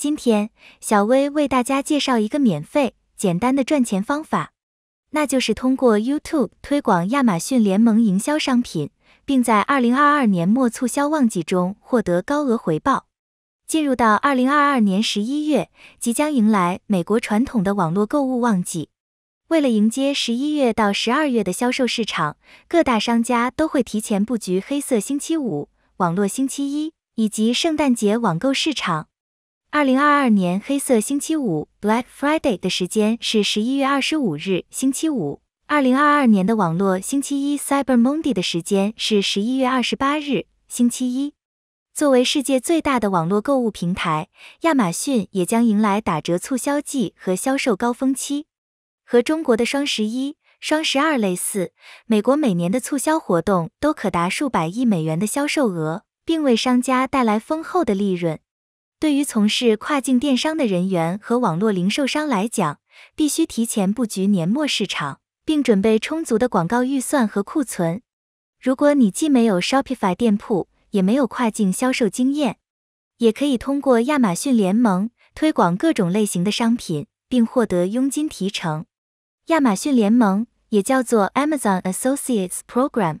今天，小薇为大家介绍一个免费、简单的赚钱方法，那就是通过 YouTube 推广亚马逊联盟营销商品，并在2022年末促销旺季中获得高额回报。进入到2022年十一月，即将迎来美国传统的网络购物旺季。为了迎接十一月到十二月的销售市场，各大商家都会提前布局黑色星期五、网络星期一以及圣诞节网购市场。二零二二年黑色星期五 （Black Friday） 的时间是十一月二十五日星期五。二零二二年的网络星期一 （Cyber Monday） 的时间是十一月二十八日星期一。作为世界最大的网络购物平台，亚马逊也将迎来打折促销季和销售高峰期。和中国的双十一、双十二类似，美国每年的促销活动都可达数百亿美元的销售额，并为商家带来丰厚的利润。对于从事跨境电商的人员和网络零售商来讲，必须提前布局年末市场，并准备充足的广告预算和库存。如果你既没有 Shopify 店铺，也没有跨境销售经验，也可以通过亚马逊联盟推广各种类型的商品，并获得佣金提成。亚马逊联盟也叫做 Amazon Associates Program，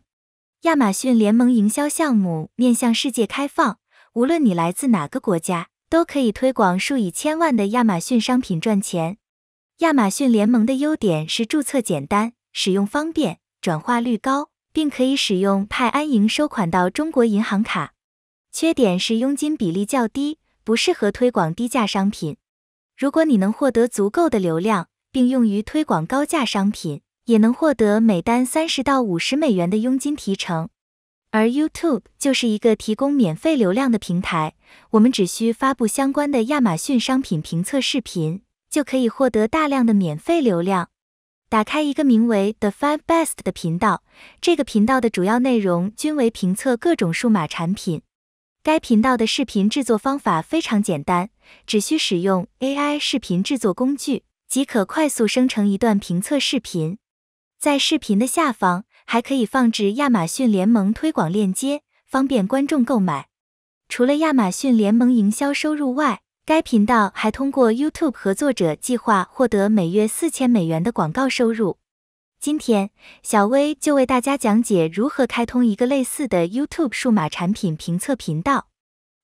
亚马逊联盟营销项目面向世界开放。无论你来自哪个国家，都可以推广数以千万的亚马逊商品赚钱。亚马逊联盟的优点是注册简单、使用方便、转化率高，并可以使用派安营收款到中国银行卡。缺点是佣金比例较低，不适合推广低价商品。如果你能获得足够的流量，并用于推广高价商品，也能获得每单三十到五十美元的佣金提成。而 YouTube 就是一个提供免费流量的平台，我们只需发布相关的亚马逊商品评测视频，就可以获得大量的免费流量。打开一个名为 The Five Best 的频道，这个频道的主要内容均为评测各种数码产品。该频道的视频制作方法非常简单，只需使用 AI 视频制作工具即可快速生成一段评测视频。在视频的下方。还可以放置亚马逊联盟推广链接，方便观众购买。除了亚马逊联盟营销收入外，该频道还通过 YouTube 合作者计划获得每月四千美元的广告收入。今天，小薇就为大家讲解如何开通一个类似的 YouTube 数码产品评测频道、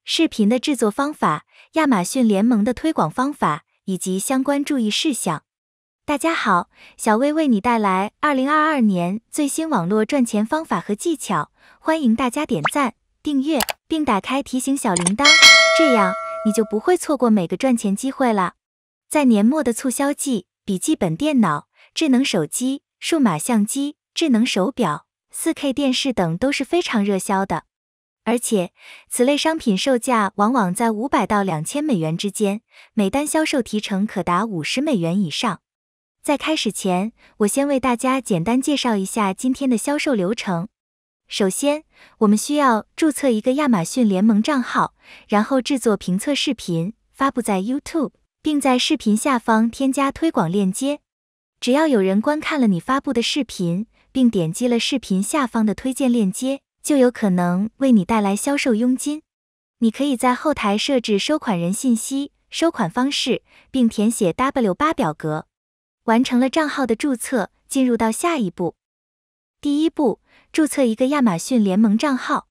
视频的制作方法、亚马逊联盟的推广方法以及相关注意事项。大家好，小薇为你带来二零二二年最新网络赚钱方法和技巧，欢迎大家点赞、订阅，并打开提醒小铃铛，这样你就不会错过每个赚钱机会了。在年末的促销季，笔记本电脑、智能手机、数码相机、智能手表、四 K 电视等都是非常热销的，而且此类商品售价往往在五百到两千美元之间，每单销售提成可达五十美元以上。在开始前，我先为大家简单介绍一下今天的销售流程。首先，我们需要注册一个亚马逊联盟账号，然后制作评测视频，发布在 YouTube，并在视频下方添加推广链接。只要有人观看了你发布的视频，并点击了视频下方的推荐链接，就有可能为你带来销售佣金。你可以在后台设置收款人信息、收款方式，并填写 W 八表格。完成了账号的注册，进入到下一步。第一步，注册一个亚马逊联盟账号。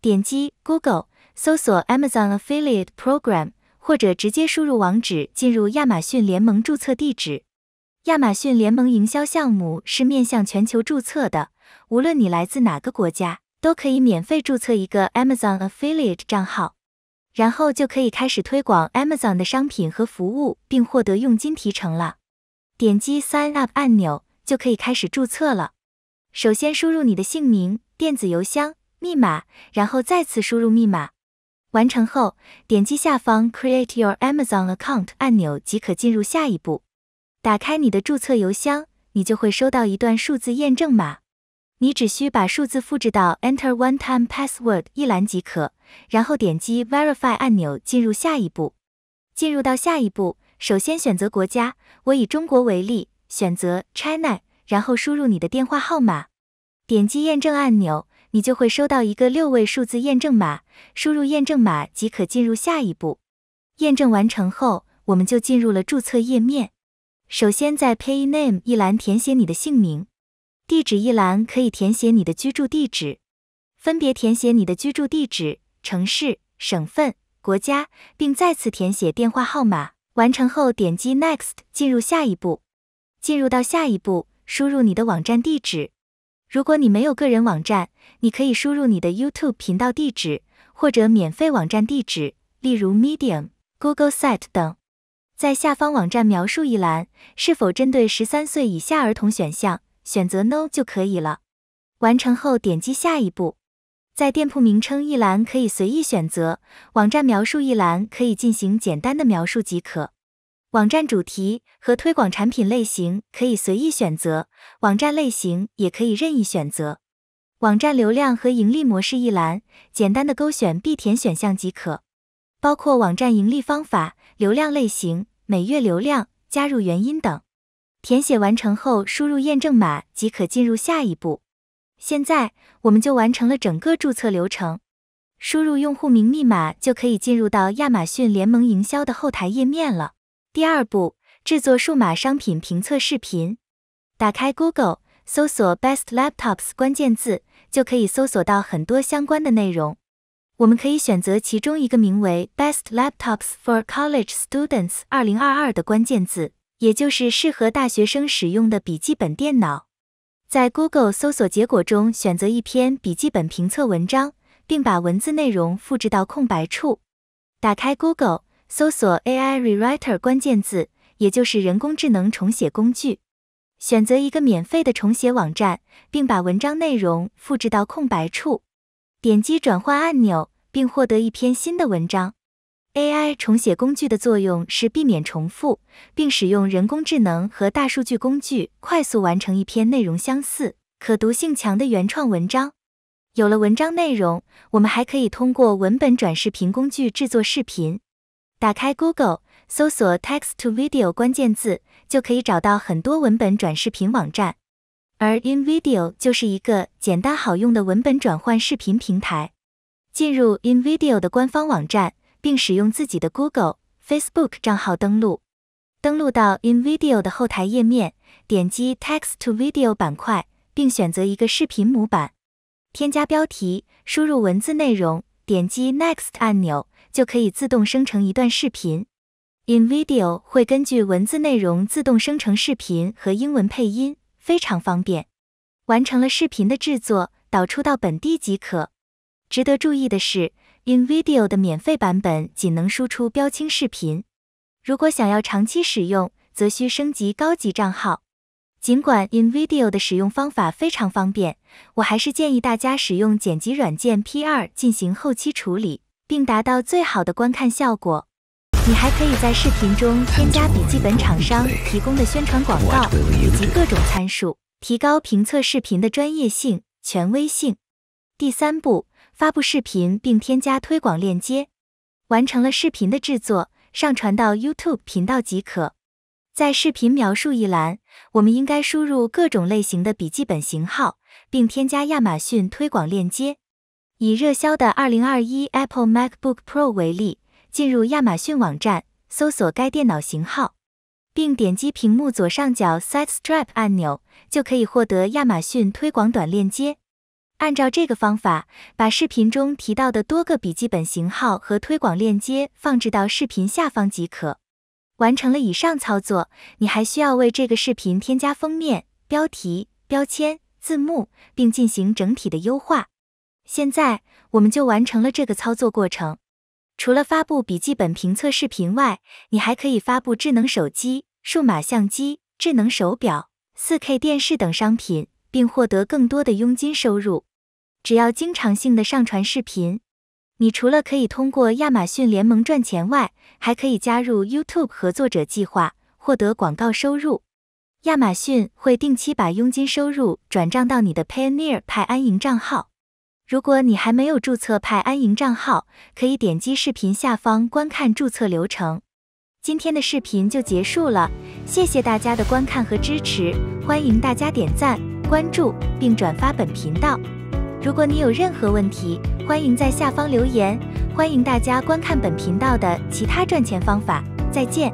点击 Google 搜索 Amazon Affiliate Program，或者直接输入网址进入亚马逊联盟注册地址。亚马逊联盟营销项目是面向全球注册的，无论你来自哪个国家，都可以免费注册一个 Amazon Affiliate 账号，然后就可以开始推广 Amazon 的商品和服务，并获得佣金提成了。点击 Sign Up 按钮就可以开始注册了。首先输入你的姓名、电子邮箱、密码，然后再次输入密码。完成后，点击下方 Create Your Amazon Account 按钮即可进入下一步。打开你的注册邮箱，你就会收到一段数字验证码。你只需把数字复制到 Enter One-Time Password 一栏即可，然后点击 Verify 按钮进入下一步。进入到下一步。首先选择国家，我以中国为例，选择 China，然后输入你的电话号码，点击验证按钮，你就会收到一个六位数字验证码，输入验证码即可进入下一步。验证完成后，我们就进入了注册页面。首先在 Pay Name 一栏填写你的姓名，地址一栏可以填写你的居住地址，分别填写你的居住地址、城市、省份、国家，并再次填写电话号码。完成后，点击 Next 进入下一步。进入到下一步，输入你的网站地址。如果你没有个人网站，你可以输入你的 YouTube 频道地址或者免费网站地址，例如 Medium、Google Site 等。在下方网站描述一栏，是否针对十三岁以下儿童选项，选择 No 就可以了。完成后，点击下一步。在店铺名称一栏可以随意选择，网站描述一栏可以进行简单的描述即可。网站主题和推广产品类型可以随意选择，网站类型也可以任意选择。网站流量和盈利模式一栏，简单的勾选必填选项即可，包括网站盈利方法、流量类型、每月流量、加入原因等。填写完成后，输入验证码即可进入下一步。现在我们就完成了整个注册流程，输入用户名密码就可以进入到亚马逊联盟营销的后台页面了。第二步，制作数码商品评测视频。打开 Google 搜索 best laptops 关键字，就可以搜索到很多相关的内容。我们可以选择其中一个名为 best laptops for college students 二零二二的关键字，也就是适合大学生使用的笔记本电脑。在 Google 搜索结果中选择一篇笔记本评测文章，并把文字内容复制到空白处。打开 Google 搜索 AI Rewriter 关键字，也就是人工智能重写工具。选择一个免费的重写网站，并把文章内容复制到空白处。点击转换按钮，并获得一篇新的文章。AI 重写工具的作用是避免重复，并使用人工智能和大数据工具快速完成一篇内容相似、可读性强的原创文章。有了文章内容，我们还可以通过文本转视频工具制作视频。打开 Google 搜索 “text to video” 关键字，就可以找到很多文本转视频网站。而 InVideo 就是一个简单好用的文本转换视频平台。进入 InVideo 的官方网站。并使用自己的 Google、Facebook 账号登录，登录到 InVideo 的后台页面，点击 Text to Video 板块，并选择一个视频模板，添加标题，输入文字内容，点击 Next 按钮，就可以自动生成一段视频。InVideo 会根据文字内容自动生成视频和英文配音，非常方便。完成了视频的制作，导出到本地即可。值得注意的是。InVideo 的免费版本仅能输出标清视频，如果想要长期使用，则需升级高级账号。尽管 InVideo 的使用方法非常方便，我还是建议大家使用剪辑软件 PR 进行后期处理，并达到最好的观看效果。你还可以在视频中添加笔记本厂商提供的宣传广告以及各种参数，提高评测视频的专业性、权威性。第三步。发布视频并添加推广链接，完成了视频的制作，上传到 YouTube 频道即可。在视频描述一栏，我们应该输入各种类型的笔记本型号，并添加亚马逊推广链接。以热销的2021 Apple MacBook Pro 为例，进入亚马逊网站，搜索该电脑型号，并点击屏幕左上角 Side Stripe 按钮，就可以获得亚马逊推广短链接。按照这个方法，把视频中提到的多个笔记本型号和推广链接放置到视频下方即可。完成了以上操作，你还需要为这个视频添加封面、标题、标签、字幕，并进行整体的优化。现在，我们就完成了这个操作过程。除了发布笔记本评测视频外，你还可以发布智能手机、数码相机、智能手表、4K 电视等商品。并获得更多的佣金收入。只要经常性的上传视频，你除了可以通过亚马逊联盟赚钱外，还可以加入 YouTube 合作者计划获得广告收入。亚马逊会定期把佣金收入转账到你的 p a y n e e r 派安营账号。如果你还没有注册派安营账号，可以点击视频下方观看注册流程。今天的视频就结束了，谢谢大家的观看和支持，欢迎大家点赞。关注并转发本频道。如果你有任何问题，欢迎在下方留言。欢迎大家观看本频道的其他赚钱方法。再见。